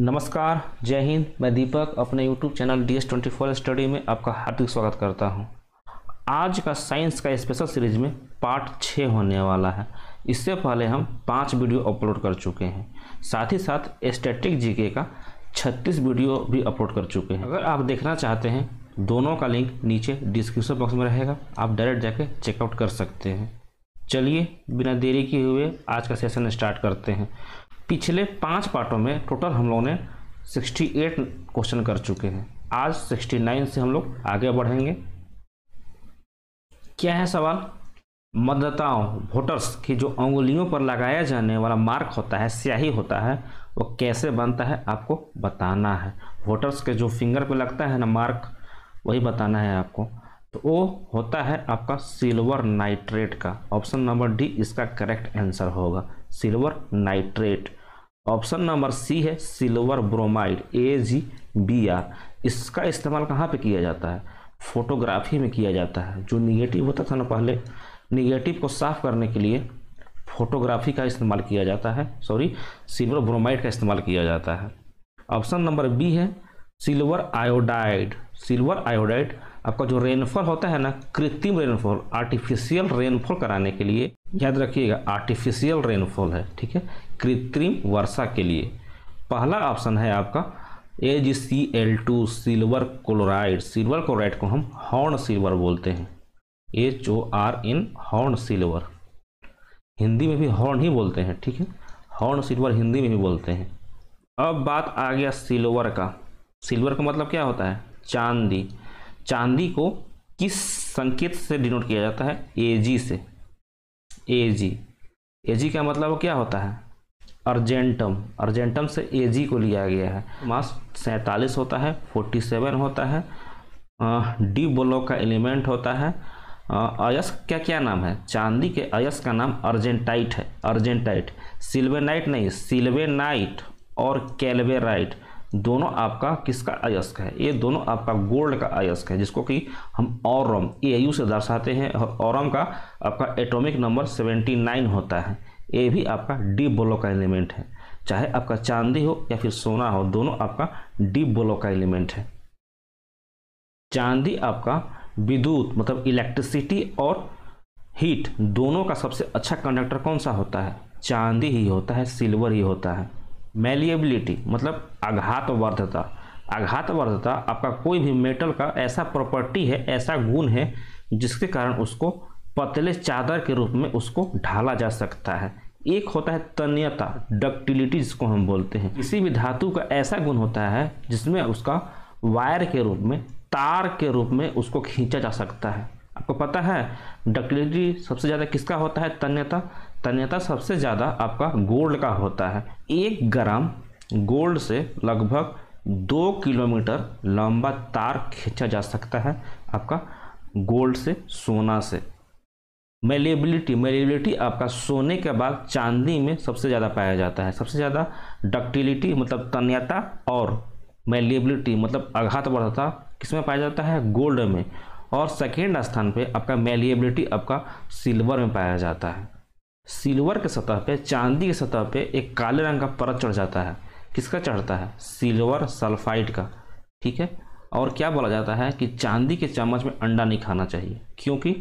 नमस्कार जय हिंद मैं दीपक अपने YouTube channel D S twenty four study में आपका हार्दिक स्वागत करता हूं। आज का साइंस का स्पेशल सीरीज में पार्ट छः होने वाला है इससे पहले हम पांच वीडियो अपलोड कर चुके हैं साथ ही साथ स्टैटिक जीके का छत्तीस वीडियो भी अपलोड कर चुके हैं अगर आप देखना चाहते हैं दोनों का लिंक नीचे डिस्क्रिप्शन बॉक्स में रहेगा आप डायरेक्ट जाके चेकआउट कर सकते हैं चलिए बिना देरी किए हुए आज का सेशन स्टार्ट करते हैं पिछले पाँच पार्टों में टोटल हम लोगों ने 68 क्वेश्चन कर चुके हैं आज 69 से हम लोग आगे बढ़ेंगे क्या है सवाल मतदाताओं वोटर्स की जो उंगलियों पर लगाया जाने वाला मार्क होता है स्याही होता है वो कैसे बनता है आपको बताना है वोटर्स के जो फिंगर पे लगता है ना मार्क वही बताना है आपको तो वो होता है आपका सिल्वर नाइट्रेट का ऑप्शन नंबर डी इसका करेक्ट आंसर होगा silver nitrate option number C है silver bromide A G B R इसका इस्तेमाल कहाँ पे किया जाता है फोटोग्राफी में किया जाता है जो निगेटिव होता था ना पहले निगेटिव को साफ करने के लिए फोटोग्राफी का इस्तेमाल किया जाता है सॉरी सिल्वर ब्रोमाइड का इस्तेमाल किया जाता है ऑप्शन नंबर बी है सिल्वर आयोडाइड सिल्वर आयोडाइड आपका जो रेनफॉल होता है ना कृत्रिम रेनफॉल आर्टिफिशियल रेनफॉल कराने के लिए याद रखिएगा आर्टिफिशियल रेनफॉल है ठीक है कृत्रिम वर्षा के लिए पहला ऑप्शन है आपका A G C L two silver chloride silver chloride को हम हॉर्न सिल्वर बोलते हैं एच ओ आर इन हॉर्न सिल्वर हिंदी में भी हॉर्न ही बोलते हैं ठीक है हॉर्न सिल्वर हिंदी में भी बोलते हैं अब बात आ गया सिल्वर का सिल्वर का मतलब क्या होता है चांदी चांदी को किस संकेत से डिनोट किया जाता है ए जी से ए जी ए जी का मतलब क्या होता है अर्जेंटम अर्जेंटम से ए को लिया गया है मास सैंतालीस होता है फोर्टी सेवन होता है डी ब्लॉक का एलिमेंट होता है अयस्क क्या क्या नाम है चांदी के अयस्क का नाम अर्जेंटाइट है अर्जेंटाइट सिल्वेनाइट नहीं सिल्वेनाइट और कैलवेराइट दोनों आपका किसका अयस्क है ये दोनों आपका गोल्ड का अयस्क है जिसको कि हम औरम ए यू से दर्शाते हैं और औरम का आपका एटॉमिक नंबर 79 होता है ये भी आपका डीप बोलो का एलिमेंट है चाहे आपका चांदी हो या फिर सोना हो दोनों आपका डीप बोलो का एलिमेंट है चांदी आपका विद्युत मतलब इलेक्ट्रिसिटी और हीट दोनों का सबसे अच्छा कंडक्टर कौन सा होता है चांदी ही होता है सिल्वर ही होता है मेलिएबिलिटी मतलब आघातवर्धता आघातवर्धता आपका कोई भी मेटल का ऐसा प्रॉपर्टी है ऐसा गुण है जिसके कारण उसको पतले चादर के रूप में उसको ढाला जा सकता है एक होता है तन्यता डक्टिलिटी जिसको हम बोलते हैं किसी भी धातु का ऐसा गुण होता है जिसमें उसका वायर के रूप में तार के रूप में उसको खींचा जा सकता है आपको पता है डक्टिलिटी सबसे ज़्यादा किसका होता है तन्यता तन्यता सबसे ज़्यादा आपका गोल्ड का होता है एक ग्राम गोल्ड से लगभग दो किलोमीटर लंबा तार खींचा जा सकता है आपका गोल्ड से सोना से मेलेबिलिटी मेलेबिलिटी आपका सोने के बाद चांदी में सबसे ज़्यादा पाया जाता है सबसे ज़्यादा डक्टिलिटी मतलब तन्यता और मेलेबिलिटी मतलब आघात बढ़ता किस में पाया जाता है गोल्ड में और सेकेंड स्थान पे आपका मेलिएबिलिटी आपका सिल्वर में पाया जाता है सिल्वर के सतह पे चांदी के सतह पे एक काले रंग का परत चढ़ जाता है किसका चढ़ता है सिल्वर सल्फाइड का ठीक है और क्या बोला जाता है कि चांदी के चम्मच में अंडा नहीं खाना चाहिए क्योंकि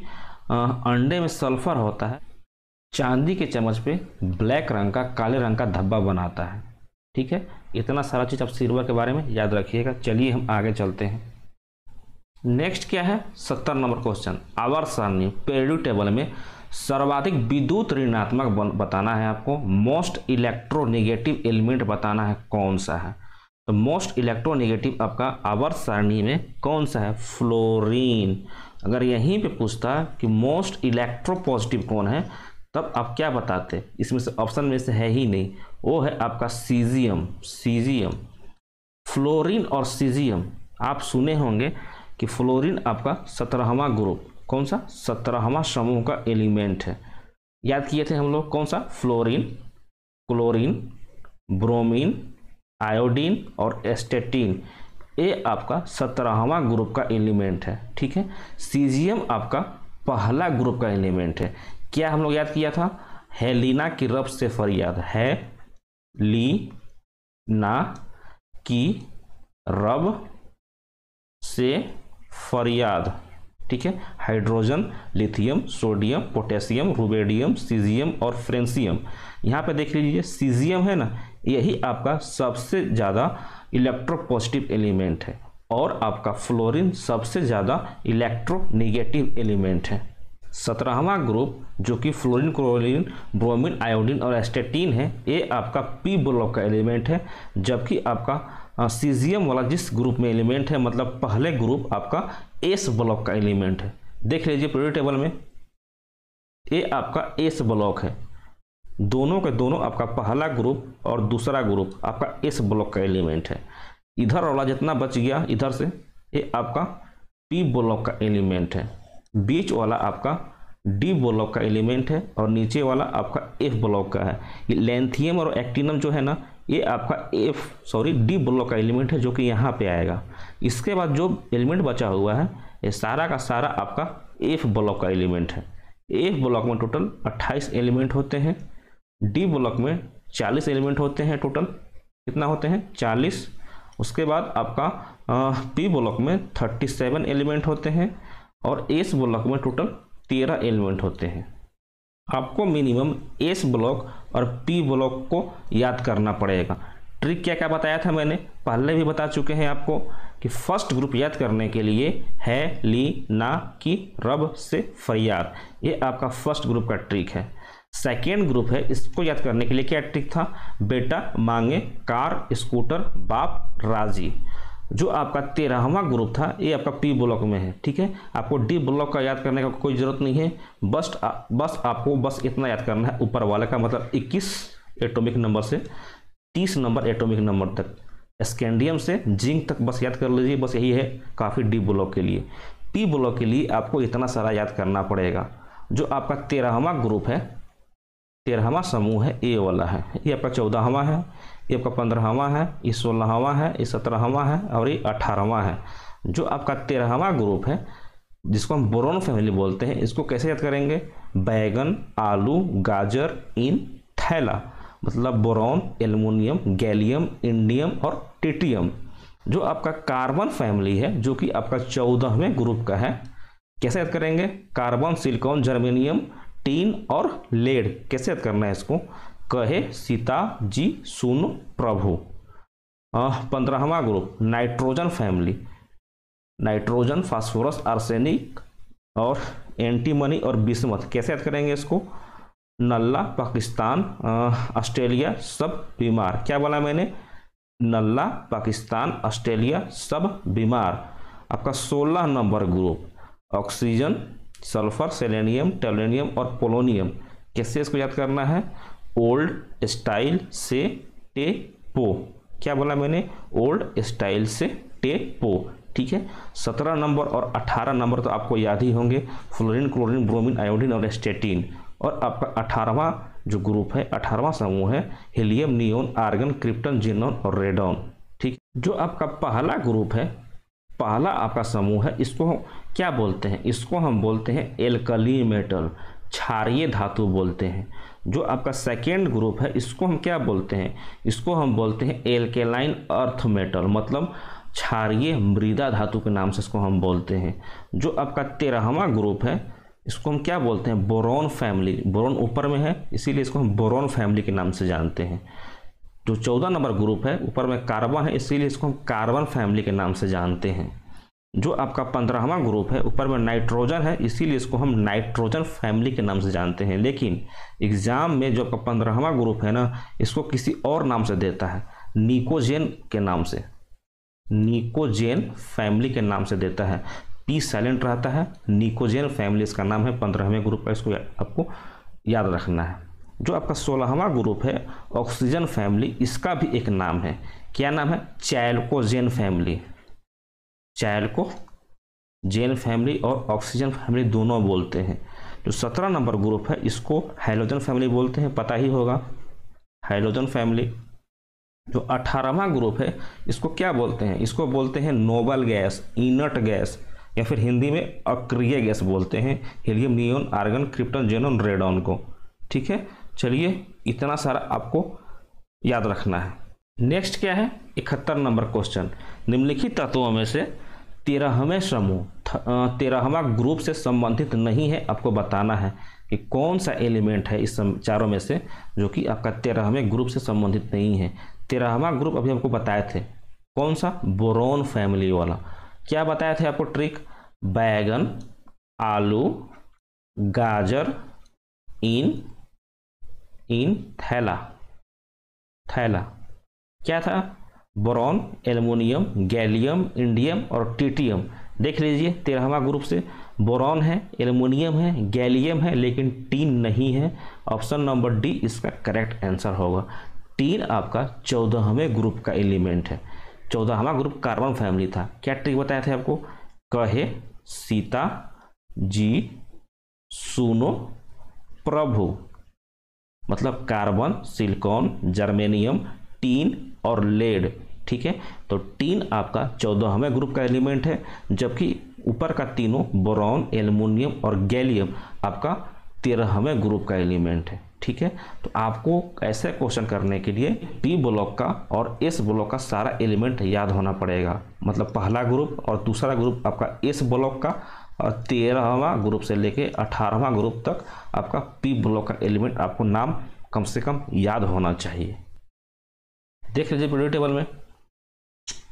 अंडे में सल्फर होता है चांदी के चम्मच पे ब्लैक रंग का काले रंग का धब्बा बनाता है ठीक है इतना सारा चीज़ आप सिल्वर के बारे में याद रखिएगा चलिए हम आगे चलते हैं नेक्स्ट क्या है सत्तर नंबर क्वेश्चन आवर सारणी पेरियड टेबल में सर्वाधिक विद्युत ऋणात्मक बताना है आपको मोस्ट इलेक्ट्रोनेगेटिव एलिमेंट बताना है कौन सा है तो मोस्ट इलेक्ट्रोनेगेटिव आपका आवर सारणी में कौन सा है फ्लोरीन अगर यहीं पे पूछता कि मोस्ट इलेक्ट्रो पॉजिटिव कौन है तब आप क्या बताते इसमें से ऑप्शन में से है ही नहीं वो है आपका सीजियम सीजियम फ्लोरीन और सीजियम आप सुने होंगे कि फ्लोरीन आपका सत्रहवा ग्रुप कौन सा सत्रहवा समूह का एलिमेंट है याद किए थे हम लोग कौन सा फ्लोरीन क्लोरीन ब्रोमीन आयोडीन और एस्टेटीन ए आपका सत्रहवा ग्रुप का एलिमेंट है ठीक है सीजियम आपका पहला ग्रुप का एलिमेंट है क्या हम लोग याद किया था हेलिना की रब से फर याद है ली ना की रब से फरियाद ठीक है hydrogen lithium sodium potassium rubidium caesium और फ्रेंसियम यहाँ पे देख लीजिए सीजियम है ना यही आपका सबसे ज़्यादा इलेक्ट्रोपॉजिटिव एलिमेंट है और आपका फ्लोरीन सबसे ज़्यादा इलेक्ट्रोनिगेटिव एलिमेंट है सत्रहवा ग्रुप जो कि फ्लोरीन क्लोरीन ब्रोमीन आयोडीन और एस्टेटीन है ये आपका पी ब्लॉक का एलिमेंट है जबकि आपका सीजियम वाला जिस ग्रुप में एलिमेंट है मतलब पहले ग्रुप आपका एस ब्लॉक का एलिमेंट है देख लीजिए प्रोडक्ट टेबल में ये आपका एस ब्लॉक है दोनों के दोनों आपका पहला ग्रुप और दूसरा ग्रुप आपका एस ब्लॉक का एलिमेंट है इधर वाला जितना बच गया इधर से ये आपका पी ब्लॉक का एलिमेंट है बीच वाला आपका डी ब्लॉक का एलिमेंट है और नीचे वाला आपका एफ ब्लॉक का है ये लेंथियम और एक्टिनम जो है ना ये आपका एफ सॉरी डी ब्लॉक का एलिमेंट है जो कि यहाँ पे आएगा इसके बाद जो एलिमेंट बचा हुआ है ये सारा का सारा आपका एफ ब्लॉक का एलिमेंट है एफ ब्लॉक में टोटल 28 एलिमेंट होते हैं डी ब्लॉक में 40 एलिमेंट होते हैं टोटल कितना होते हैं 40 उसके बाद आपका पी ब्लॉक में 37 एलिमेंट होते हैं और एस ब्लॉक में टोटल 13 एलिमेंट होते हैं आपको मिनिमम एस ब्लॉक और पी ब्लॉक को याद करना पड़ेगा ट्रिक क्या क्या बताया था मैंने पहले भी बता चुके हैं आपको कि फर्स्ट ग्रुप याद करने के लिए है ली ना की रब से फरियाद ये आपका फर्स्ट ग्रुप का ट्रिक है सेकेंड ग्रुप है इसको याद करने के लिए क्या ट्रिक था बेटा मांगे कार स्कूटर बाप राजी जो आपका तेरहवा ग्रुप था ये आपका पी ब्लॉक में है ठीक है आपको डी ब्लॉक का याद करने का कोई ज़रूरत नहीं है बस आ, बस आपको बस इतना याद करना है ऊपर वाले का मतलब 21 एटॉमिक नंबर से 30 नंबर एटॉमिक नंबर तक स्कैंडियम से जिंक तक बस याद कर लीजिए बस यही है काफ़ी डी ब्लॉक के लिए पी ब्लॉक के लिए आपको इतना सारा याद करना पड़ेगा जो आपका तेरहवा ग्रुप है तेरहवा समूह है ए वाला है ये आपका चौदहवा है ये आपका पंद्रहवा है ये सोलहवा है ये सत्रहवा है और ये अठारहवा है जो आपका तेरहवा ग्रुप है जिसको हम बोरोन फैमिली बोलते हैं इसको कैसे याद करेंगे बैगन आलू गाजर इन थैला मतलब बोरोन एल्युमिनियम गैलियम इंडियम और टिटियम जो आपका कार्बन फैमिली है जो कि आपका चौदहवें ग्रुप का है कैसे याद करेंगे कार्बन सिलिकॉन जर्मेनियम टीन और लेड कैसे याद करना है इसको कहे सीता जी सुन प्रभु पंद्रहवा group nitrogen family nitrogen phosphorus arsenic और एंटीमनी और बिस्मत कैसे याद करेंगे इसको नल्ला पाकिस्तान ऑस्ट्रेलिया सब बीमार क्या बोला मैंने नल्ला पाकिस्तान ऑस्ट्रेलिया सब बीमार आपका सोलह number group oxygen sulphur selenium tellurium और पोलोनियम कैसे इसको याद करना है ओल्ड स्टाइल से टे पो क्या बोला मैंने ओल्ड स्टाइल से टे पो ठीक है सत्रह नंबर और अठारह नंबर तो आपको याद ही होंगे फ्लोरिन क्लोरिन ब्रोमिन आयोडीन और एस्टेटिन और आपका अठारहवा जो ग्रुप है अठारहवा समूह है helium neon argon krypton xenon और रेडोन ठीक जो आपका पहला ग्रुप है पहला आपका समूह है इसको हम क्या बोलते हैं इसको हम बोलते हैं एल्कली मेटल क्षारिय धातु बोलते हैं जो आपका सेकेंड ग्रुप है इसको हम क्या बोलते हैं इसको हम बोलते हैं एल्केलाइन अर्थ मेटल मतलब क्षारिय मृदा धातु के नाम से इसको हम बोलते हैं जो आपका तेरहवा ग्रुप है इसको हम क्या बोलते हैं बोरोन फैमिली बोरोन ऊपर में है इसीलिए इसको हम बोरोन फैमिली के नाम से जानते हैं जो चौदह नंबर ग्रुप है ऊपर में कार्बन है इसीलिए इसको हम कार्बन फैमिली के नाम से जानते हैं जो आपका पंद्रहवा ग्रुप है ऊपर में नाइट्रोजन है इसीलिए इसको हम नाइट्रोजन फैमिली के नाम से जानते हैं लेकिन एग्ज़ाम में जो आपका पंद्रहवा ग्रुप है ना इसको किसी और नाम से देता है निकोजेन के नाम से निकोजेन फैमिली के नाम से देता है पी साइलेंट रहता है निकोजेन फैमिली इसका नाम है पंद्रहवें ग्रुप का इसको आपको याद रखना है जो आपका सोलहवा ग्रुप है ऑक्सीजन फैमिली इसका भी एक नाम है क्या नाम है chalcogen family chalcogen family और ऑक्सीजन फैमिली दोनों बोलते हैं जो सत्रह नंबर ग्रुप है इसको हाइड्रोजन फैमिली बोलते हैं पता ही होगा हाइड्रोजन फैमिली जो अठारहवा ग्रुप है इसको क्या बोलते हैं इसको बोलते हैं नोबल गैस इनट गैस या फिर हिंदी में अक्रिय गैस बोलते हैं helium neon argon krypton xenon radon को ठीक है चलिए इतना सारा आपको याद रखना है नेक्स्ट क्या है इकहत्तर नंबर क्वेश्चन निम्नलिखित तत्वों में से तेरहवें समूह तेरहवा ग्रुप से संबंधित नहीं है आपको बताना है कि कौन सा एलिमेंट है इस चारों में से जो कि आपका तेरहवें ग्रुप से संबंधित नहीं है तेरहवा ग्रुप अभी हमको बताए थे कौन सा बोरोन फैमिली वाला क्या बताए थे आपको ट्रिक बैगन आलू गाजर इन इन थैला थैला क्या था बोरॉन एल्युमिनियम गैलियम इंडियम और टीटियम देख लीजिए तेरहवा ग्रुप से बोरॉन है एल्युमिनियम है गैलियम है लेकिन टीन नहीं है ऑप्शन नंबर डी इसका करेक्ट आंसर होगा टीन आपका चौदहवें ग्रुप का एलिमेंट है चौदहवा ग्रुप कार्बन फैमिली था क्या ट्रिक बताया था आपको कहे सीता जी सुनो प्रभु मतलब कार्बन सिलिकॉन जर्मेनियम टीन और लेड ठीक है तो टीन आपका चौदहवें ग्रुप का एलिमेंट है जबकि ऊपर का तीनों बोरॉन एल्युमिनियम और गैलियम आपका तेरहवें ग्रुप का एलिमेंट है ठीक है तो आपको ऐसे क्वेश्चन करने के लिए पी ब्लॉक का और एस ब्लॉक का सारा एलिमेंट याद होना पड़ेगा मतलब पहला ग्रुप और दूसरा ग्रुप आपका एस ब्लॉक का और तेरहवा ग्रुप से लेके अठारहवा ग्रुप तक आपका पी ब्लॉक का एलिमेंट आपको नाम कम से कम याद होना चाहिए देख लीजिए पीरियड टेबल में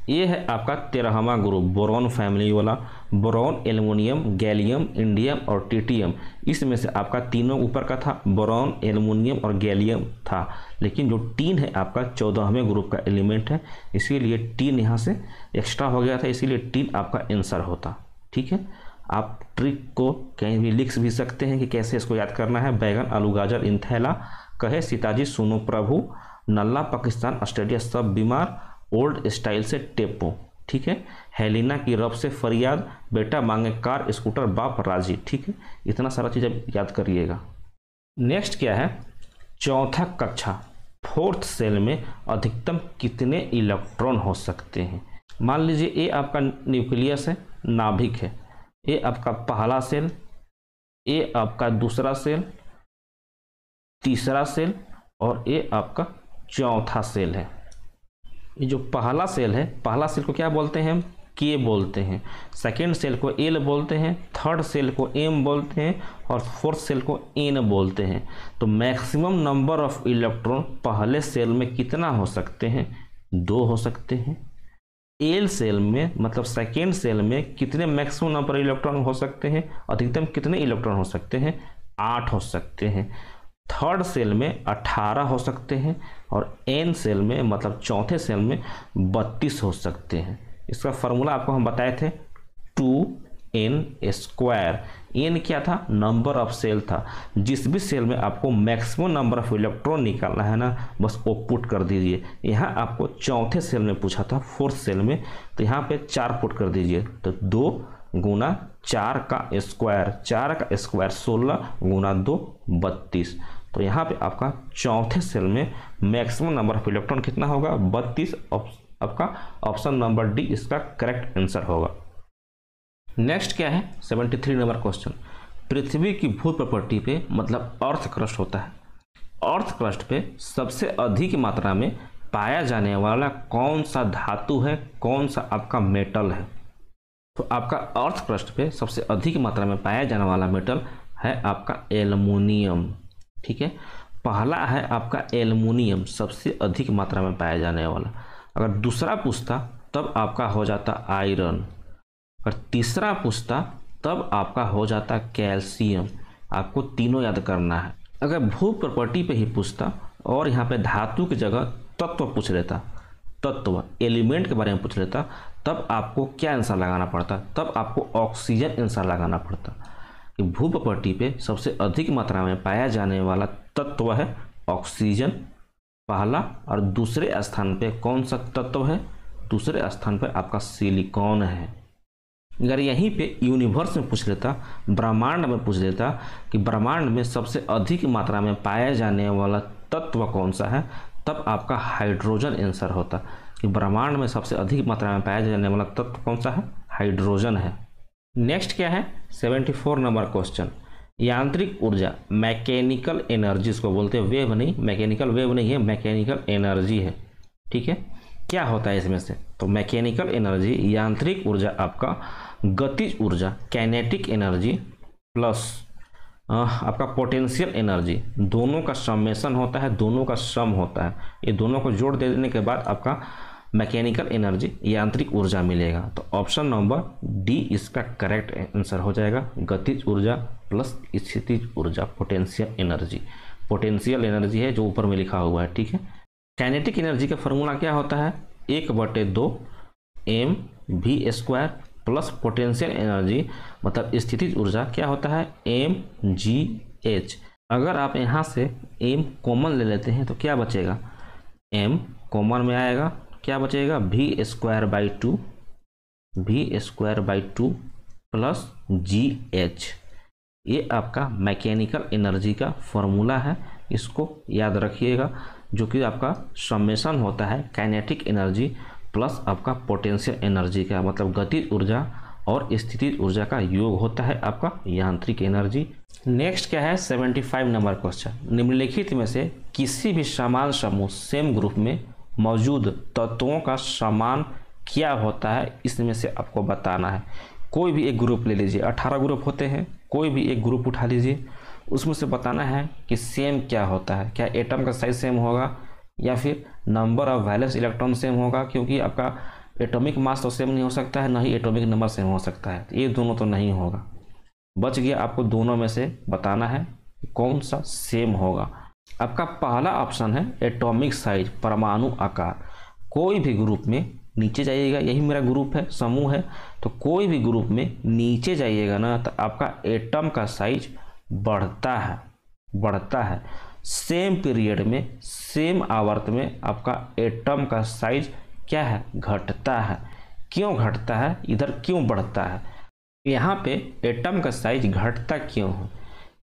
ये है आपका तेरहवा ग्रुप बोरोन फैमिली वाला बोरोन एलुमिनियम गैलियम इंडियम और टीटीएम इसमें से आपका तीनों ऊपर का था बोरोन एलुमिनियम और गैलियम था लेकिन जो टीन है आपका चौदहवें ग्रुप का एलिमेंट है इसीलिए टीन यहाँ से एक्स्ट्रा हो गया था इसीलिए टीन आपका आंसर होता ठीक है आप ट्रिक को कहीं भी लिख भी सकते हैं कि कैसे इसको याद करना है बैगन आलू गाजर इंथैला कहे सीताजी सुनो प्रभु नल्ला पाकिस्तान ऑस्ट्रेलिया सब बीमार ओल्ड स्टाइल से टेपो ठीक है हेलिना की रब से फरियाद बेटा मांगे कार स्कूटर बाप राजी ठीक है इतना सारा चीज़ अब याद करिएगा नेक्स्ट क्या है चौथा कक्षा फोर्थ सेल में अधिकतम कितने इलेक्ट्रॉन हो सकते हैं मान लीजिए ए आपका न्यूक्लियस है नाभिक है ये आपका पहला सेल ये आपका दूसरा सेल तीसरा सेल और ये आपका चौथा सेल है ये जो पहला सेल है पहला सेल को क्या बोलते हैं हम के बोलते हैं सेकेंड सेल को एल बोलते हैं थर्ड सेल को एम बोलते हैं और फोर्थ सेल को एन बोलते हैं तो मैक्सिमम नंबर ऑफ इलेक्ट्रॉन पहले सेल में कितना हो सकते हैं दो हो सकते हैं एल सेल में मतलब सेकेंड सेल में कितने मैक्सिमम नंबर इलेक्ट्रॉन हो सकते हैं अधिकतम कितने इलेक्ट्रॉन हो सकते हैं आठ हो सकते हैं थर्ड सेल में अट्ठारह हो सकते हैं और एन सेल में मतलब चौथे सेल में बत्तीस हो सकते हैं इसका फार्मूला आपको हम बताए थे टू एन स्क्वायर एन क्या था नंबर ऑफ सेल था जिस भी सेल में आपको मैक्सिमम नंबर ऑफ इलेक्ट्रॉन निकालना है ना बस वो पुट कर दीजिए यहाँ आपको चौथे सेल में पूछा था फोर्थ सेल में तो यहाँ पे चार पुट कर दीजिए तो दो गुना चार का स्क्वायर चार का स्क्वायर सोलह गुना दो बत्तीस तो यहाँ पे आपका चौथे सेल में मैक्सिमम नंबर ऑफ इलेक्ट्रॉन कितना होगा बत्तीस आपका ऑप्शन नंबर डी इसका करेक्ट आंसर होगा नेक्स्ट क्या है सेवेंटी थ्री नंबर क्वेश्चन पृथ्वी की भू प्रॉपर्टी पे मतलब अर्थ क्रस्ट होता है अर्थ क्रस्ट पे सबसे अधिक मात्रा में पाया जाने वाला कौन सा धातु है कौन सा आपका मेटल है तो आपका अर्थ क्रस्ट पे सबसे अधिक मात्रा में पाया जाने वाला मेटल है आपका एलमोनियम ठीक है पहला है आपका एलमोनियम सबसे अधिक मात्रा में पाया जाने वाला अगर दूसरा पूछता तब आपका हो जाता आयरन और तीसरा पूछता तब आपका हो जाता कैल्शियम आपको तीनों याद करना है अगर भू प्रॉपर्टी पे ही पूछता और यहाँ पे धातु की जगह तत्व पूछ लेता तत्व एलिमेंट के बारे में पूछ लेता तब आपको क्या आंसर लगाना पड़ता तब आपको ऑक्सीजन आंसर लगाना पड़ता कि भू प्रॉपर्टी पे सबसे अधिक मात्रा में पाया जाने वाला तत्व है ऑक्सीजन पहला और दूसरे स्थान पर कौन सा तत्व है दूसरे स्थान पर आपका सिलिकॉन है अगर यहीं पे यूनिवर्स में पूछ लेता ब्रह्मांड में पूछ लेता कि ब्रह्मांड में सबसे अधिक मात्रा में पाया जाने वाला तत्व कौन सा है तब आपका हाइड्रोजन आंसर होता कि ब्रह्मांड में सबसे अधिक मात्रा में पाया जाने वाला तत्व कौन सा है हाइड्रोजन है नेक्स्ट क्या है सेवेंटी फोर नंबर क्वेश्चन यांत्रिक ऊर्जा मैकेनिकल एनर्जी इसको बोलते हैं वेव नहीं मैकेनिकल वेव नहीं है मैकेनिकल एनर्जी है ठीक है क्या होता है इसमें से तो मैकेनिकल एनर्जी यांत्रिक ऊर्जा आपका गतिज ऊर्जा कैनेटिक एनर्जी प्लस आपका पोटेंशियल एनर्जी दोनों का समेसन होता है दोनों का सम होता है ये दोनों को जोड़ देने के बाद आपका मैकेनिकल एनर्जी यांत्रिक ऊर्जा मिलेगा तो ऑप्शन नंबर डी इसका करेक्ट आंसर हो जाएगा गतिज ऊर्जा प्लस स्थितिज ऊर्जा पोटेंशियल एनर्जी पोटेंशियल एनर्जी है जो ऊपर में लिखा हुआ है ठीक है कैनेटिक एनर्जी का फॉर्मूला क्या होता है एक बटे दो एम भी स्क्वायर प्लस पोटेंशियल एनर्जी मतलब स्थितिज ऊर्जा क्या होता है एम जी एच अगर आप यहाँ से एम कॉमन ले लेते हैं तो क्या बचेगा एम कॉमन में आएगा क्या बचेगा वी स्क्वायर बाई टू भी square by two plus G H ये आपका मैकेनिकल एनर्जी का फॉर्मूला है इसको याद रखिएगा जो कि आपका सम्मेशन होता है काइनेटिक एनर्जी प्लस आपका पोटेंशियल एनर्जी का मतलब गतिज ऊर्जा और स्थिति ऊर्जा का योग होता है आपका यांत्रिक एनर्जी नेक्स्ट क्या है 75 नंबर क्वेश्चन निम्नलिखित में से किसी भी समान समूह सेम ग्रुप में मौजूद तत्वों का समान क्या होता है इसमें से आपको बताना है कोई भी एक ग्रुप ले लीजिए 18 ग्रुप होते हैं कोई भी एक ग्रुप उठा लीजिए उसमें से बताना है कि सेम क्या होता है क्या एटम का साइज सेम होगा या फिर number of valence electron same होगा क्योंकि आपका एटॉमिक मास तो सेम नहीं हो सकता है ना ही एटॉमिक नंबर सेम हो सकता है ये दोनों तो नहीं होगा बच गया आपको दोनों में से बताना है कौन सा सेम होगा आपका पहला ऑप्शन है एटॉमिक साइज परमाणु आकार कोई भी ग्रुप में नीचे जाइएगा यही मेरा ग्रुप है समूह है तो कोई भी ग्रुप में नीचे जाइएगा ना तो आपका एटम का साइज बढ़ता है बढ़ता है सेम पीरियड में सेम आवर्त में आपका एटम का साइज क्या है घटता है क्यों घटता है इधर क्यों बढ़ता है यहाँ पे एटम का साइज घटता क्यों है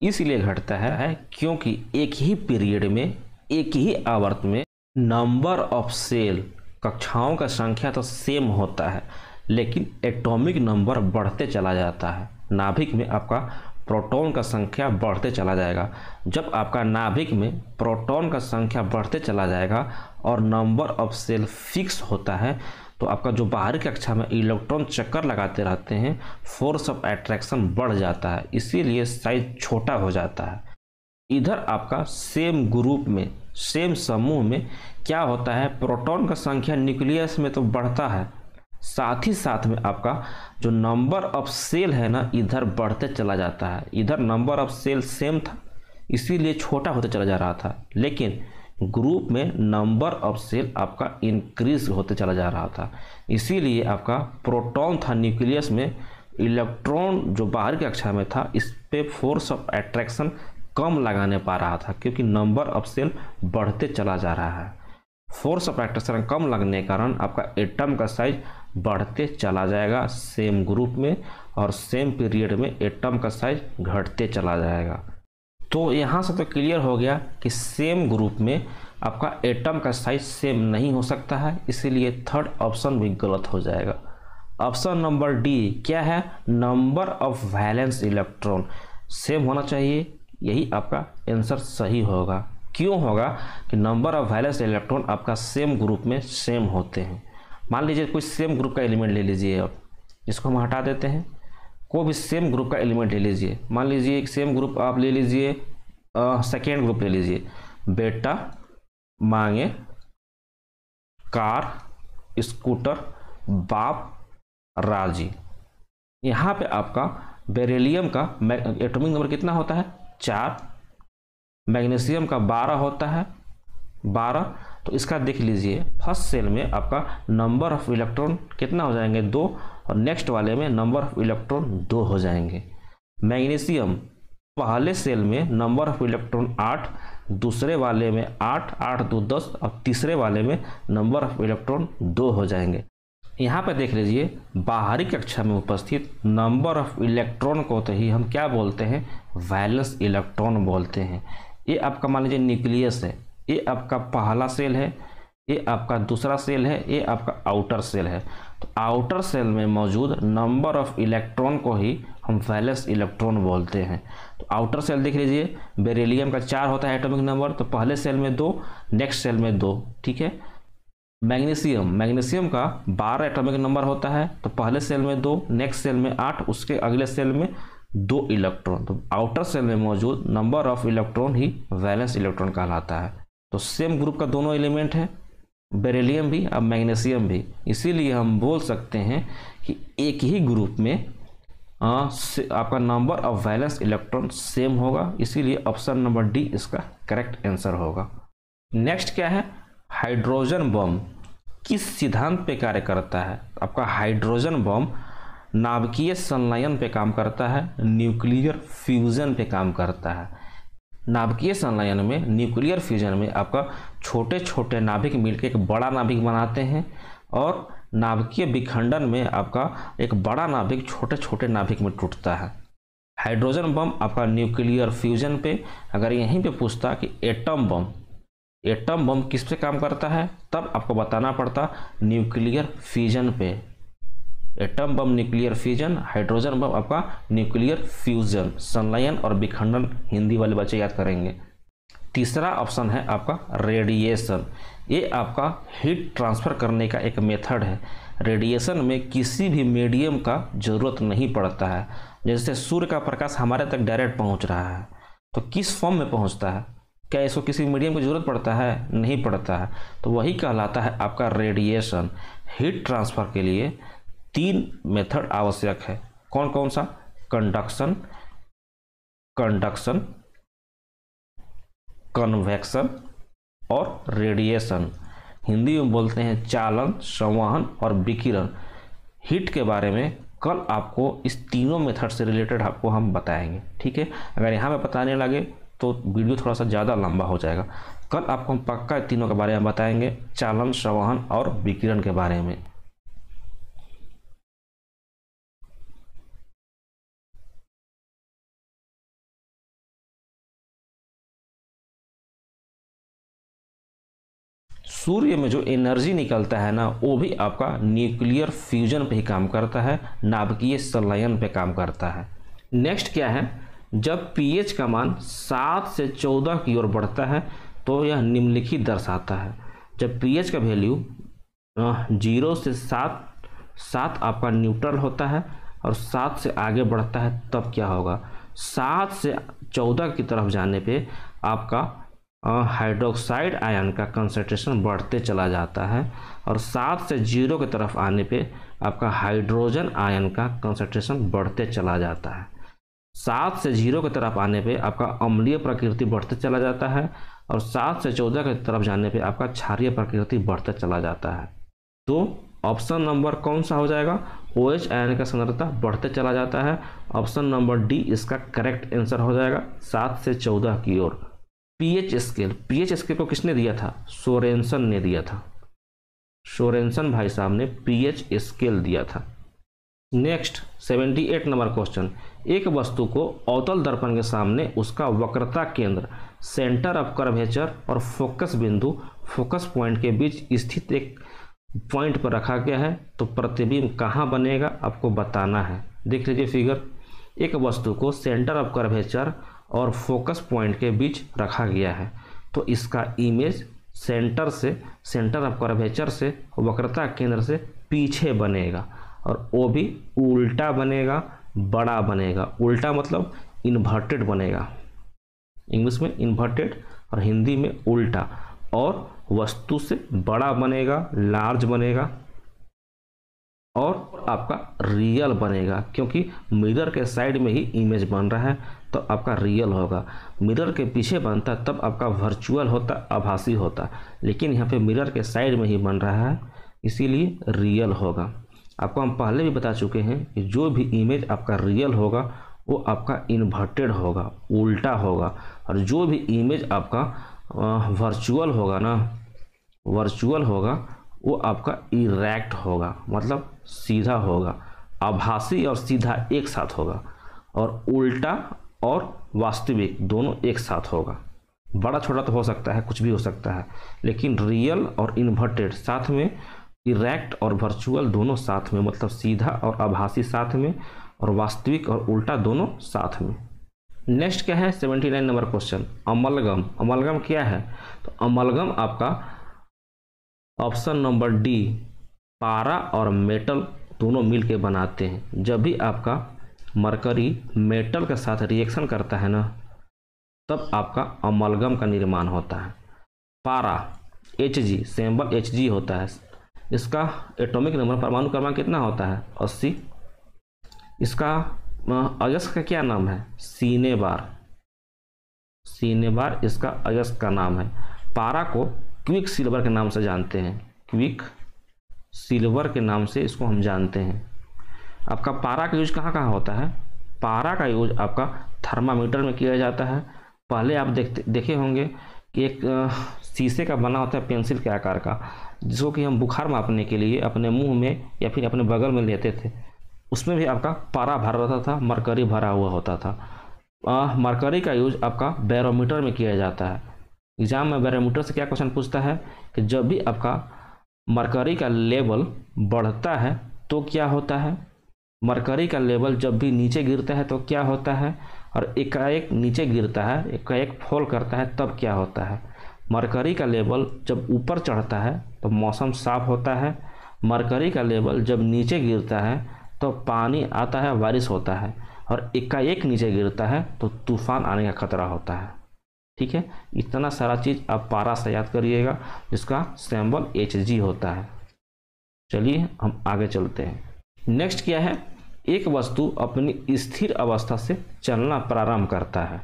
इसलिए घटता है, है क्योंकि एक ही पीरियड में एक ही आवर्त में नंबर ऑफ सेल कक्षाओं का संख्या तो सेम होता है लेकिन एटॉमिक नंबर बढ़ते चला जाता है नाभिक में आपका प्रोटॉन का संख्या बढ़ते चला जाएगा जब आपका नाभिक में प्रोटॉन का संख्या बढ़ते चला जाएगा और नंबर ऑफ सेल फिक्स होता है तो आपका जो बाहर की कक्षा में इलेक्ट्रॉन चक्कर लगाते रहते हैं फोर्स ऑफ एट्रैक्शन बढ़ जाता है इसीलिए साइज छोटा हो जाता है इधर आपका सेम ग्रुप में सेम समूह में क्या होता है प्रोटॉन का संख्या न्यूक्लियस में तो बढ़ता है साथ ही साथ में आपका जो नंबर ऑफ सेल है ना इधर बढ़ते चला जाता है इधर नंबर ऑफ सेल सेम था इसीलिए छोटा होते चला जा रहा था लेकिन ग्रुप में नंबर ऑफ सेल आपका इंक्रीज होते चला जा रहा था इसीलिए आपका प्रोटॉन था न्यूक्लियस में इलेक्ट्रॉन जो बाहर की कक्षा में था इस पर फोर्स ऑफ एट्रैक्शन कम लगाने पा रहा था क्योंकि नंबर ऑफ सेल बढ़ते चला जा रहा है फोर्स ऑफ एट्रैक्शन कम लगने के कारण आपका एटम का साइज बढ़ते चला जाएगा सेम ग्रुप में और सेम पीरियड में एटम का साइज घटते चला जाएगा तो यहाँ से तो क्लियर हो गया कि सेम ग्रुप में आपका एटम का साइज सेम नहीं हो सकता है इसीलिए थर्ड ऑप्शन भी गलत हो जाएगा ऑप्शन नंबर डी क्या है number of valence electron same होना चाहिए यही आपका आंसर सही होगा क्यों होगा कि नंबर ऑफ वैलेंस इलेक्ट्रॉन आपका सेम ग्रुप में सेम होते हैं मान लीजिए कोई सेम ग्रुप का एलिमेंट ले लीजिए आप इसको हम हटा देते हैं कोई भी सेम ग्रुप का एलिमेंट ले लीजिए मान लीजिए एक सेम ग्रुप आप ले लीजिए सेकेंड ग्रुप ले लीजिए बेटा मांगे कार स्कूटर बाप राजी यहाँ पे आपका बेरिलियम का एटॉमिक नंबर कितना होता है चार मैग्नीशियम का बारह होता है बारह तो इसका देख लीजिए फर्स्ट सेल में आपका नंबर ऑफ इलेक्ट्रॉन कितना हो जाएंगे दो और नेक्स्ट वाले में नंबर ऑफ इलेक्ट्रॉन दो हो जाएंगे मैग्नीशियम पहले सेल में नंबर ऑफ इलेक्ट्रॉन आठ दूसरे वाले में आठ आठ दो दस और तीसरे वाले में नंबर ऑफ इलेक्ट्रॉन दो हो जाएंगे यहाँ पर देख लीजिए बाहरी कक्षा में उपस्थित नंबर ऑफ इलेक्ट्रॉन को तो ही हम क्या बोलते हैं वैलेंस इलेक्ट्रॉन बोलते हैं ये आपका मान लीजिए न्यूक्लियस है ये आपका पहला सेल है ये आपका दूसरा सेल है ये आपका आउटर सेल है तो आउटर सेल में मौजूद नंबर ऑफ इलेक्ट्रॉन को ही हम वैलेंस इलेक्ट्रॉन बोलते हैं तो आउटर सेल देख लीजिए बेरेलियम का चार होता है एटॉमिक नंबर तो पहले सेल में दो नेक्स्ट सेल में दो ठीक है मैग्नीशियम मैग्नीशियम का बारह एटॉमिक नंबर होता है तो पहले सेल में दो नेक्स्ट सेल में आठ उसके अगले सेल में दो इलेक्ट्रॉन तो आउटर सेल में मौजूद नंबर ऑफ इलेक्ट्रॉन ही वैलेंस इलेक्ट्रॉन कहलाता है तो सेम ग्रुप का दोनों एलिमेंट है बेरेलियम भी और मैग्नीशियम भी इसीलिए हम बोल सकते हैं कि एक ही ग्रुप में आ, आपका number of valence electron same होगा इसीलिए ऑप्शन नंबर डी इसका करेक्ट आंसर होगा नेक्स्ट क्या है हाइड्रोजन बम किस सिद्धांत पे कार्य करता है आपका हाइड्रोजन बम नाभिकीय संलयन पे काम करता है न्यूक्लियर फ्यूजन पे काम करता है नाभिकीय संलयन में न्यूक्लियर फ्यूजन में आपका छोटे छोटे नाभिक मिलकर एक बड़ा नाभिक बनाते हैं और नाभिकीय विखंडन में आपका एक बड़ा नाभिक छोटे छोटे नाभिक में टूटता है हाइड्रोजन बम आपका न्यूक्लियर फ्यूजन पे अगर यहीं पे पूछता कि एटम बम एटम बम किस पे काम करता है तब आपको बताना पड़ता न्यूक्लियर फ्यूजन पे atom bomb nuclear fusion hydrogen bomb आपका न्यूक्लियर फ्यूजन संलयन और विखंडन हिंदी वाले बच्चे याद करेंगे तीसरा ऑप्शन है आपका रेडिएशन ये आपका हीट ट्रांसफ़र करने का एक मेथड है रेडिएशन में किसी भी मीडियम का ज़रूरत नहीं पड़ता है जैसे सूर्य का प्रकाश हमारे तक डायरेक्ट पहुंच रहा है तो किस फॉर्म में पहुंचता है क्या इसको किसी मीडियम की ज़रूरत पड़ता है नहीं पड़ता है तो वही कहलाता है आपका रेडिएशन हीट ट्रांसफ़र के लिए तीन मेथड आवश्यक है कौन कौन सा कंडक्शन कंडक्शन कन्वेक्शन और रेडिएशन हिंदी में बोलते हैं चालन संवहन और विकिरण हीट के बारे में कल आपको इस तीनों मेथड से रिलेटेड आपको हम बताएंगे ठीक है अगर यहाँ पर पता नहीं लगे तो वीडियो थोड़ा सा ज़्यादा लंबा हो जाएगा कल आपको हम पक्का तीनों के बारे में बताएंगे चालन संवहन और विकिरण के बारे में सूर्य में जो एनर्जी निकलता है ना वो भी आपका न्यूक्लियर फ्यूजन पे ही काम करता है नाभिकीय संलयन पे काम करता है नेक्स्ट क्या है जब पीएच का मान सात से चौदह की ओर बढ़ता है तो यह निम्नलिखित दर्शाता है जब पीएच का वैल्यू जीरो से सात सात आपका न्यूट्रल होता है और सात से आगे बढ़ता है तब क्या होगा सात से चौदह की तरफ जाने पे आपका हाइड्रोक्साइड आयन का कंसेंट्रेशन बढ़ते चला जाता है और सात से जीरो की तरफ आने पे आपका हाइड्रोजन आयन का कंसनट्रेशन बढ़ते चला जाता है सात से जीरो की तरफ आने पे आपका अम्लीय प्रकृति बढ़ते चला जाता है और सात से चौदह की तरफ जाने पे आपका क्षारीय प्रकृति बढ़ते चला जाता है तो ऑप्शन नंबर कौन सा हो जाएगा ओ एच आयन का सांद्रता बढ़ते चला जाता है ऑप्शन नंबर डी इसका करेक्ट आंसर हो जाएगा सात से चौदह की ओर पीएच स्केल पीएच स्केल को किसने दिया था सोरेंसन ने दिया था सोरेंसन भाई साहब ने पीएच स्केल दिया था नेक्स्ट 78 नंबर क्वेश्चन एक वस्तु को अवतल दर्पण के सामने उसका वक्रता केंद्र सेंटर ऑफ कर्वेचर और फोकस बिंदु फोकस पॉइंट के बीच स्थित एक पॉइंट पर रखा गया है तो प्रतिबिंब कहाँ बनेगा आपको बताना है देख लीजिए फिगर एक वस्तु को सेंटर ऑफ कर्वेचर और फोकस पॉइंट के बीच रखा गया है तो इसका इमेज सेंटर से सेंटर ऑफ कर्वेचर से वक्रता केंद्र से पीछे बनेगा और वो भी उल्टा बनेगा बड़ा बनेगा उल्टा मतलब इन्वर्टेड बनेगा इंग्लिश में इन्वर्टेड और हिंदी में उल्टा और वस्तु से बड़ा बनेगा लार्ज बनेगा और आपका रियल बनेगा क्योंकि मिरर के साइड में ही इमेज बन रहा है तो आपका रियल होगा मिरर के पीछे बनता तब आपका वर्चुअल होता आभासी होता लेकिन यहाँ पे मिरर के साइड में ही बन रहा है इसीलिए रियल होगा आपको हम पहले भी बता चुके हैं कि जो भी इमेज आपका रियल होगा वो आपका इन्वर्टेड होगा उल्टा होगा और जो भी इमेज आपका वर्चुअल होगा ना वर्चुअल होगा वो आपका इरेक्ट होगा मतलब सीधा होगा आभासी और सीधा एक साथ होगा और उल्टा और वास्तविक दोनों एक साथ होगा बड़ा छोटा तो हो सकता है कुछ भी हो सकता है लेकिन रियल और इन्वर्टेड साथ में इरेक्ट और वर्चुअल दोनों साथ में मतलब सीधा और आभासी साथ में और वास्तविक और उल्टा दोनों साथ में नेक्स्ट क्या है seventy nine number question amalgam amalgam क्या है तो अमलगम आपका ऑप्शन नंबर डी पारा और मेटल दोनों मिलके बनाते हैं जब भी आपका मरकरी मेटल के साथ रिएक्शन करता है ना तब आपका अमलगम का निर्माण होता है पारा एच जी सेम्बल एच जी होता है इसका एटॉमिक नंबर परमाणु क्रमांक कितना होता है अस्सी इसका अजस्क का क्या नाम है सीने बार सीने बार इसका अजस्क का नाम है पारा को क्विक सिल्वर के नाम से जानते हैं क्विक सिल्वर के नाम से इसको हम जानते हैं आपका पारा का यूज कहाँ कहाँ होता है पारा का यूज आपका थर्मामीटर में किया जाता है पहले आप देखते देखे होंगे कि एक शीशे का बना होता है पेंसिल के आकार का जिसको कि हम बुखार मापने के लिए अपने मुंह में या फिर अपने बगल में लेते थे उसमें भी आपका पारा भर रहता था मरकरी भरा हुआ होता था आ, मरकरी का यूज आपका बैरोमीटर में किया जाता है एग्ज़ाम में बैरोमीटर से क्या क्वेश्चन पूछता है कि जब भी आपका मरकरी का लेवल बढ़ता है तो क्या होता है मरकरी का लेवल जब भी नीचे गिरता है तो क्या होता है और एकाएक नीचे गिरता है एकाएक फॉल करता है तब क्या होता है मरकरी का लेवल जब ऊपर चढ़ता है तो मौसम साफ होता है मरकरी का लेवल जब नीचे गिरता है तो पानी आता है बारिश होता है और एकाएक नीचे गिरता है तो तूफान आने का खतरा होता है ठीक है इतना सारा चीज़ आप पारा से याद करिएगा जिसका सैम्बल एच जी होता है चलिए हम आगे चलते हैं नेक्स्ट क्या है एक वस्तु अपनी स्थिर अवस्था से चलना प्रारंभ करता है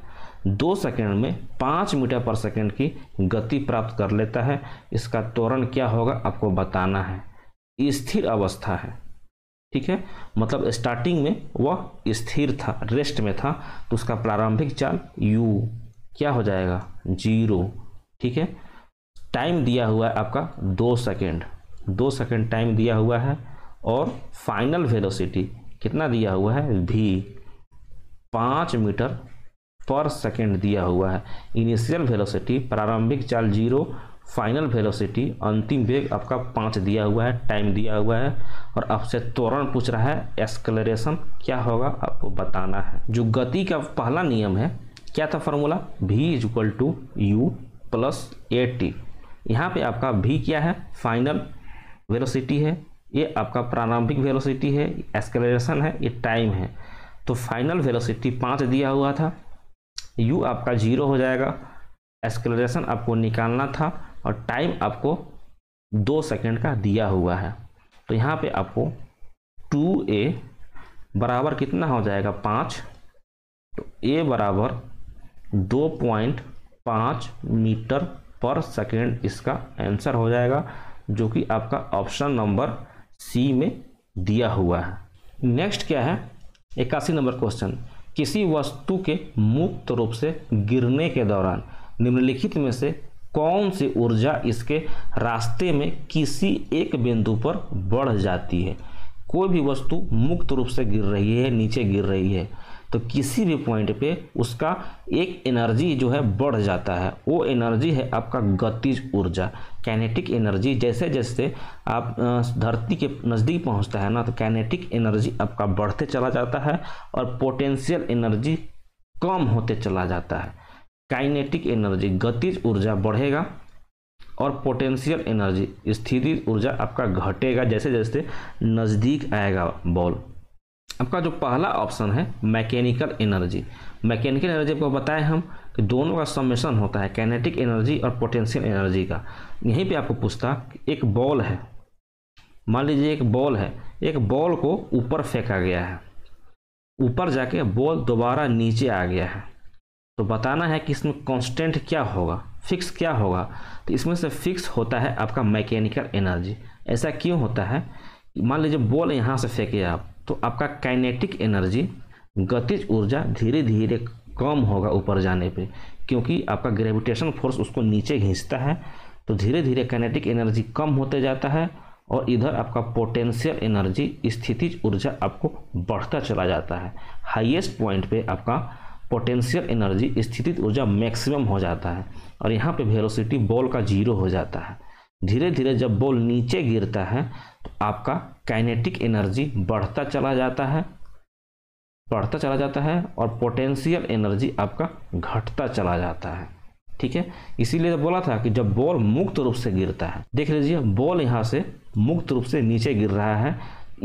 दो सेकेंड में पाँच मीटर पर सेकेंड की गति प्राप्त कर लेता है इसका त्वरण क्या होगा आपको बताना है स्थिर अवस्था है ठीक है मतलब स्टार्टिंग में वह स्थिर था रेस्ट में था तो उसका प्रारंभिक चाल u क्या हो जाएगा जीरो ठीक है टाइम दिया हुआ है आपका दो सेकेंड दो सेकेंड टाइम दिया हुआ है और फाइनल वेलोसिटी कितना दिया हुआ है भी पाँच मीटर पर सेकेंड दिया हुआ है इनिशियल वेलोसिटी प्रारंभिक चाल जीरो फाइनल वेलोसिटी अंतिम वेग आपका पाँच दिया हुआ है टाइम दिया हुआ है और आपसे त्वरण पूछ रहा है एस्कलरेशन क्या होगा आपको बताना है जो गति का पहला नियम है क्या था formula v is equal to u plus a t यहाँ पर आपका भी क्या है फाइनल वेलोसिटी है ये आपका प्रारंभिक वेलोसिटी है एक्सेलरेशन है ये टाइम है तो फाइनल वेलोसिटी पाँच दिया हुआ था यू आपका जीरो हो जाएगा एक्सेलरेशन आपको निकालना था और टाइम आपको दो सेकेंड का दिया हुआ है तो यहाँ पे आपको टू ए बराबर कितना हो जाएगा पाँच तो ए बराबर दो पॉइंट पाँच मीटर पर सेकेंड इसका आंसर हो जाएगा जो कि आपका ऑप्शन नंबर सी में दिया हुआ है नेक्स्ट क्या है इक्यासी नंबर क्वेश्चन किसी वस्तु के मुक्त रूप से गिरने के दौरान निम्नलिखित में से कौन सी ऊर्जा इसके रास्ते में किसी एक बिंदु पर बढ़ जाती है कोई भी वस्तु मुक्त रूप से गिर रही है नीचे गिर रही है तो किसी भी पॉइंट पे उसका एक एनर्जी जो है बढ़ जाता है वो एनर्जी है आपका गतिज ऊर्जा कैनेटिक एनर्जी जैसे जैसे आप धरती के नज़दीक पहुंचता है ना तो कैनेटिक एनर्जी आपका बढ़ते चला जाता है और पोटेंशियल एनर्जी कम होते चला जाता है काइनेटिक एनर्जी गतिज ऊर्जा बढ़ेगा और पोटेंशियल एनर्जी स्थिर ऊर्जा आपका घटेगा जैसे जैसे नज़दीक आएगा बॉल आपका जो पहला ऑप्शन है मैकेनिकल एनर्जी मैकेनिकल एनर्जी आपको बताएं हम कि दोनों का सम्मिशन होता है कैनेटिक एनर्जी और पोटेंशियल एनर्जी का यहीं पे आपको पूछता एक बॉल है मान लीजिए एक बॉल है एक बॉल को ऊपर फेंका गया है ऊपर जाके बॉल दोबारा नीचे आ गया है तो बताना है कि इसमें कांस्टेंट क्या होगा फिक्स क्या होगा तो इसमें से फिक्स होता है आपका मैकेनिकल एनर्जी ऐसा क्यों होता है मान लीजिए बॉल यहाँ से फेंके आप तो आपका काइनेटिक एनर्जी गतिज ऊर्जा धीरे धीरे कम होगा ऊपर जाने पे क्योंकि आपका ग्रेविटेशन फोर्स उसको नीचे घींचता है तो धीरे धीरे कैनेटिक एनर्जी कम होते जाता है और इधर आपका पोटेंशियल एनर्जी स्थितिज ऊर्जा आपको बढ़ता चला जाता है हाईएस्ट पॉइंट पे आपका पोटेंशियल एनर्जी स्थितिज ऊर्जा मैक्सिमम हो जाता है और यहाँ पे वेलोसिटी बॉल का जीरो हो जाता है धीरे धीरे जब बॉल नीचे गिरता है तो आपका काइनेटिक एनर्जी बढ़ता चला जाता है बढ़ता चला जाता है और पोटेंशियल एनर्जी आपका घटता चला जाता है ठीक है इसीलिए तो बोला था कि जब बॉल मुक्त रूप से गिरता है देख लीजिए बॉल यहाँ से मुक्त रूप से नीचे गिर रहा है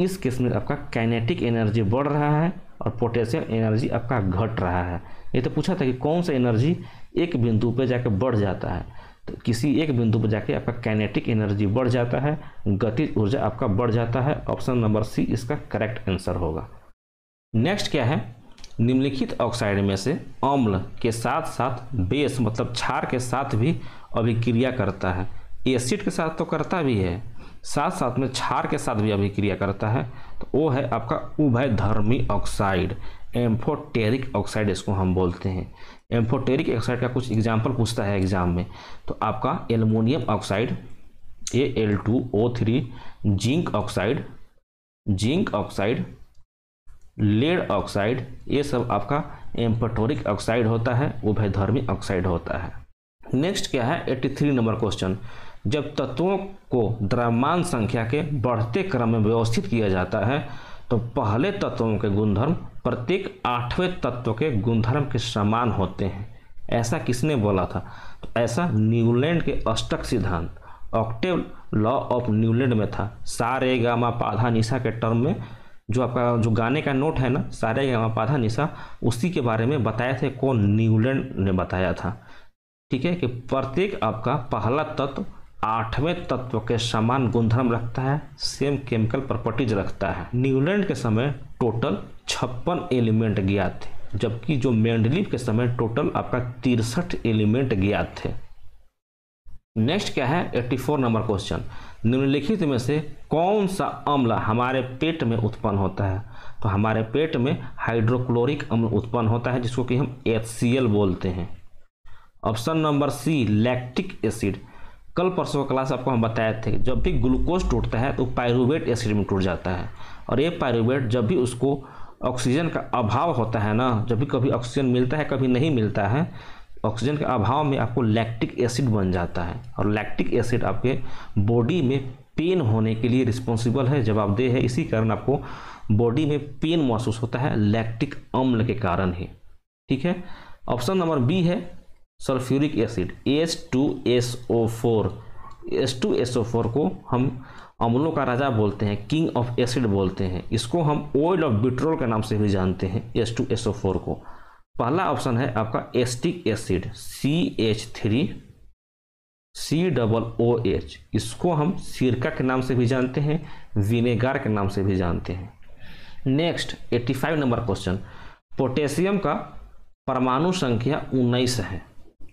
इस केस में आपका काइनेटिक एनर्जी बढ़ रहा है और पोटेशियल एनर्जी आपका घट रहा है ये तो पूछा था कि कौन सा एनर्जी एक बिंदु पर जाकर बढ़ जाता है तो किसी एक बिंदु पर जाके आपका कैनेटिक एनर्जी बढ़ जाता है गतिज ऊर्जा आपका बढ़ जाता है ऑप्शन नंबर सी इसका करेक्ट आंसर होगा नेक्स्ट क्या है निम्नलिखित ऑक्साइड में से अम्ल के साथ साथ बेस मतलब क्षार के साथ भी अभिक्रिया करता है एसिड के साथ तो करता भी है साथ साथ में क्षार के साथ भी अभिक्रिया करता है तो वो है आपका उभय धर्मी ऑक्साइड एम्फोटेरिक ऑक्साइड इसको हम बोलते हैं एम्फोटेरिक ऑक्साइड का कुछ एग्जाम्पल पूछता है एग्जाम में तो आपका aluminium oxide A L two O three zinc oxide zinc oxide lead oxide ये सब आपका एम्पटोरिक ऑक्साइड होता है उभयधर्मी ऑक्साइड होता है नेक्स्ट क्या है 83 नंबर क्वेश्चन जब तत्वों को द्रव्यमान संख्या के बढ़ते क्रम में व्यवस्थित किया जाता है तो पहले तत्वों के गुणधर्म प्रत्येक आठवें तत्व के गुणधर्म के समान होते हैं ऐसा किसने बोला था तो ऐसा न्यूलैंड के अष्टक सिद्धांत ऑक्टेव लॉ ऑफ न्यूलैंड में था सारे गामा पाधा निशा के टर्म में जो आपका जो गाने का नोट है ना सारे पाधा निशा उसी के बारे में बताए थे कौन न्यूलैंड ने बताया था ठीक है कि प्रत्येक आपका पहला तत्व आठवें तत्व के समान गुणधर्म रखता है सेम केमिकल प्रॉपर्टीज रखता है न्यूलैंड के समय टोटल छप्पन एलिमेंट ज्ञात थे जबकि जो मेंडलिव के समय टोटल आपका तिरसठ एलिमेंट ज्ञात थे नेक्स्ट क्या है 84 नंबर क्वेश्चन निम्नलिखित में से कौन सा अम्ल हमारे पेट में उत्पन्न होता है तो हमारे पेट में हाइड्रोक्लोरिक अम्ल उत्पन्न होता है जिसको कि हम एच बोलते हैं option number C lactic acid कल परसों क्लास आपको हम बताए थे जब भी ग्लूकोज टूटता है तो पायरुवेट एसिड में टूट जाता है और ये पायरुवेट जब भी उसको ऑक्सीजन का अभाव होता है ना जब भी कभी ऑक्सीजन मिलता है कभी नहीं मिलता है ऑक्सीजन के अभाव में आपको लैक्टिक एसिड बन जाता है और लैक्टिक एसिड आपके बॉडी में पेन होने के लिए रिस्पॉन्सिबल है जवाबदेह है इसी कारण आपको बॉडी में पेन महसूस होता है लैक्टिक अम्ल के कारण ही ठीक है ऑप्शन नंबर बी है sulphuric acid S two S O four S two S O four को हम अम्लों का राजा बोलते हैं किंग ऑफ एसिड बोलते हैं इसको हम ऑयल ऑफ बिट्रोल के नाम से भी जानते हैं S two S O four को पहला ऑप्शन है आपका acetic acid C H three C double O H इसको हम सिरका के नाम से भी जानते हैं विनेगार के नाम से भी जानते हैं नेक्स्ट 85 नंबर क्वेश्चन पोटेशियम का परमाणु संख्या 19 है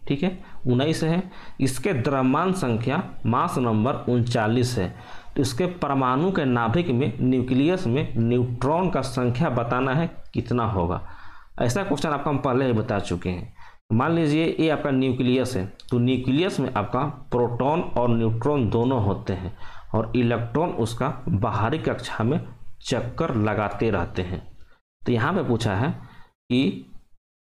ठीक है 19 है इसके द्रव्यमान संख्या मास नंबर उनचालीस है तो इसके परमाणु के नाभिक में न्यूक्लियस में न्यूट्रॉन का संख्या बताना है कितना होगा ऐसा क्वेश्चन आपका हम पहले ही बता चुके हैं मान लीजिए ये आपका न्यूक्लियस है तो न्यूक्लियस में आपका प्रोटॉन और न्यूट्रॉन दोनों होते हैं और इलेक्ट्रॉन उसका बाहरी कक्षा में चक्कर लगाते रहते हैं तो यहाँ पे पूछा है कि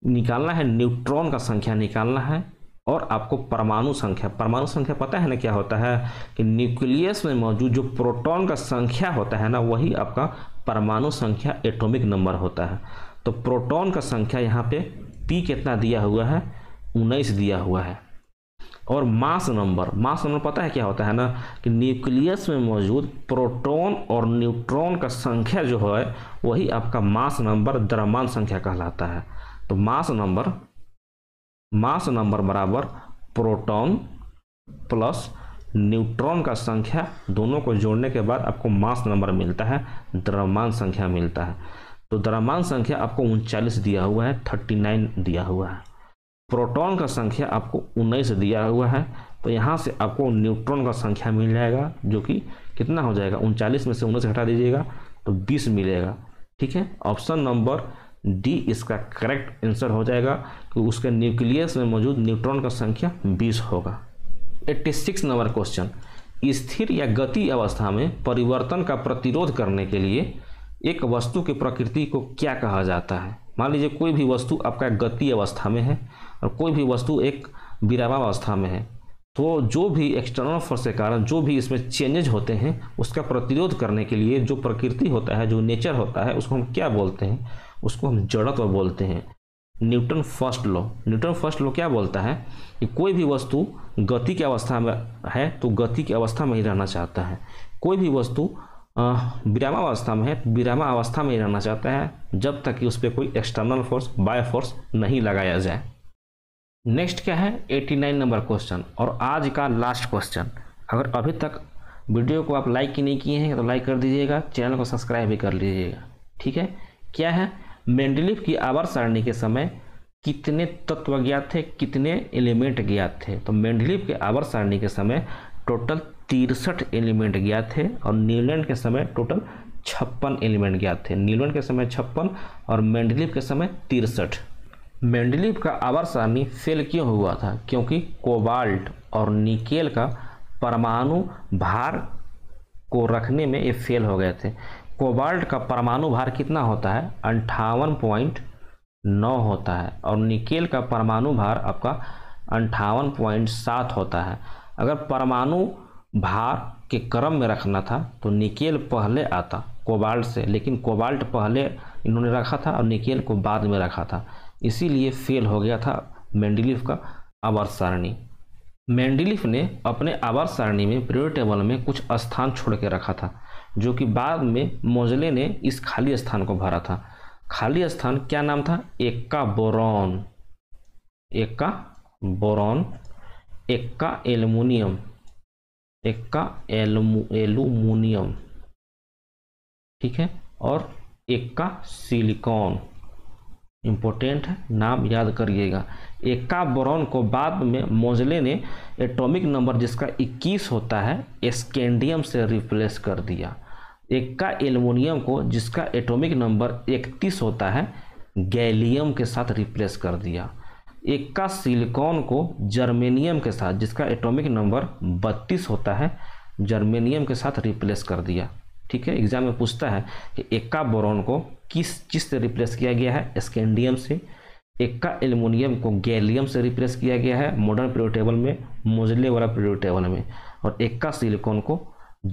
निकालना है न्यूट्रॉन का संख्या निकालना है और आपको परमाणु संख्या परमाणु संख्या पता है ना क्या होता है कि न्यूक्लियस में मौजूद जो प्रोटॉन का संख्या होता है ना वही आपका परमाणु संख्या एटॉमिक नंबर होता है तो प्रोटॉन का संख्या यहाँ पे पी कितना दिया हुआ है उन्नीस दिया हुआ है और मास नंबर मास नंबर पता है क्या होता है ना कि न्यूक्लियस में मौजूद प्रोटॉन और न्यूट्रॉन का संख्या जो है वही आपका मास नंबर द्रमान संख्या कहलाता है तो मास नंबर मास नंबर बराबर प्रोटॉन प्लस न्यूट्रॉन का संख्या दोनों को जोड़ने के बाद आपको मास नंबर मिलता है द्रव्यमान संख्या मिलता है तो द्रव्यमान संख्या आपको उनचालीस दिया हुआ है थर्टी नाइन दिया हुआ है प्रोटॉन का संख्या आपको उन्नीस दिया हुआ है तो यहाँ से आपको न्यूट्रॉन का संख्या मिल जाएगा जो कि कितना हो जाएगा उनचालीस में से उन्नीस घटा दीजिएगा तो बीस मिलेगा ठीक है ऑप्शन नंबर डी इसका करेक्ट आंसर हो जाएगा कि उसके न्यूक्लियस में मौजूद न्यूट्रॉन का संख्या 20 होगा 86 नंबर क्वेश्चन स्थिर या गति अवस्था में परिवर्तन का प्रतिरोध करने के लिए एक वस्तु की प्रकृति को क्या कहा जाता है मान लीजिए कोई भी वस्तु आपका गति अवस्था में है और कोई भी वस्तु एक अवस्था में है तो जो भी एक्सटर्नल फोर्स के कारण जो भी इसमें चेंजेज होते हैं उसका प्रतिरोध करने के लिए जो प्रकृति होता है जो नेचर होता है उसको हम क्या बोलते हैं उसको हम जड़त्व बोलते हैं Newton first law Newton first law क्या बोलता है कि कोई भी वस्तु गति की अवस्था में है तो गति की अवस्था में ही रहना चाहता है कोई भी वस्तु अवस्था में है अवस्था में ही रहना चाहता है जब तक कि उस पर कोई एक्सटर्नल फोर्स बाय फोर्स नहीं लगाया जाए नेक्स्ट क्या है 89 नंबर क्वेश्चन और आज का लास्ट क्वेश्चन अगर अभी तक वीडियो को आप लाइक ही नहीं किए हैं तो लाइक कर दीजिएगा चैनल को सब्सक्राइब भी कर लीजिएगा ठीक है क्या है मेंडलिफ की आवर सारणी के समय कितने तत्व ज्ञात थे कितने एलिमेंट ज्ञात थे तो मेंडलिफ के आवर सारणी के समय टोटल तिरसठ एलिमेंट ज्ञात थे और न्यूलैंड के समय टोटल छप्पन एलिमेंट ज्ञात थे न्यूलैंड के समय छप्पन और मेंडलिप के समय तिरसठ मेंडलिप का आवर सारणी फेल क्यों हुआ था क्योंकि कोबाल्ट और निकेल का परमाणु भार को रखने में ये फेल हो गए थे कोबाल्ट का परमाणु भार कितना होता है अंठावन पॉइंट नौ होता है और निकेल का परमाणु भार आपका अंठावन पॉइंट सात होता है अगर परमाणु भार के क्रम में रखना था तो निकेल पहले आता कोबाल्ट से लेकिन कोबाल्ट पहले इन्होंने रखा था और निकेल को बाद में रखा था इसीलिए फेल हो गया था मैंडिलिफ का आवर्त सारणी मेंडिलिफ ने अपने आवर्त सारणी में प्रियोड टेबल में कुछ स्थान छोड़ के रखा था जो कि बाद में मोजले ने इस खाली स्थान को भरा था खाली स्थान क्या नाम था एक्का बोरॉन एक्का बोरॉन एक्का एलुमिनियम एक्का एलुमिनियम ठीक है और एक्का सिलिकॉन इम्पोर्टेंट है नाम याद करिएगा एक्का बोरॉन को बाद में मोजले ने एटॉमिक नंबर जिसका 21 होता है स्कैंडियम से रिप्लेस कर दिया एक्का एलुमिनियम को जिसका एटॉमिक नंबर 31 होता है गैलियम के साथ रिप्लेस कर दिया इक्का सिलिकॉन को जर्मेनियम के साथ जिसका एटॉमिक नंबर 32 होता है जर्मेनियम के साथ रिप्लेस कर दिया ठीक है एग्जाम में पूछता है कि इक्का बोरॉन को किस चीज़ से रिप्लेस किया गया है स्कैंडियम से इक्का एल्यूमिनियम को गैलियम से रिप्लेस किया गया है मॉडर्न पीरियड टेबल में मोजले वाला पीरियड टेबल में और इक्का सिलिकॉन को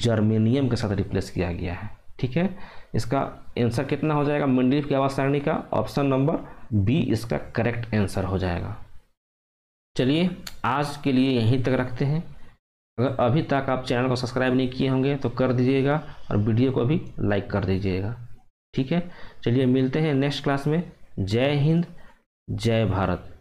जर्मेनियम के साथ रिप्लेस किया गया है ठीक है इसका आंसर कितना हो जाएगा मंडलीफ की आवाज सारणी का ऑप्शन नंबर बी इसका करेक्ट आंसर हो जाएगा चलिए आज के लिए यहीं तक रखते हैं अगर अभी तक आप चैनल को सब्सक्राइब नहीं किए होंगे तो कर दीजिएगा और वीडियो को भी लाइक कर दीजिएगा ठीक है चलिए मिलते हैं नेक्स्ट क्लास में जय हिंद जय भारत